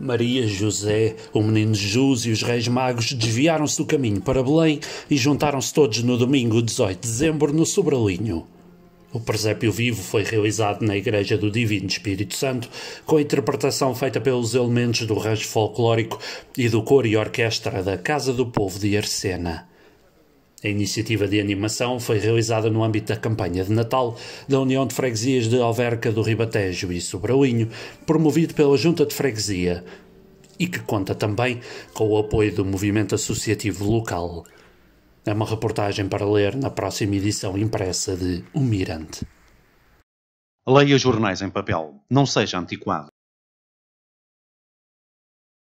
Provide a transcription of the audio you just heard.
Maria, José, o menino Jus e os reis magos desviaram-se do caminho para Belém e juntaram-se todos no domingo 18 de dezembro no Sobralinho. O presépio vivo foi realizado na Igreja do Divino Espírito Santo, com a interpretação feita pelos elementos do rancho folclórico e do coro e orquestra da Casa do Povo de Arsena. A iniciativa de animação foi realizada no âmbito da campanha de Natal da União de Freguesias de Alverca do Ribatejo e Sobralinho, promovido pela Junta de Freguesia, e que conta também com o apoio do movimento associativo local. É uma reportagem para ler na próxima edição impressa de O Mirante. Leia jornais em papel. Não seja antiquado.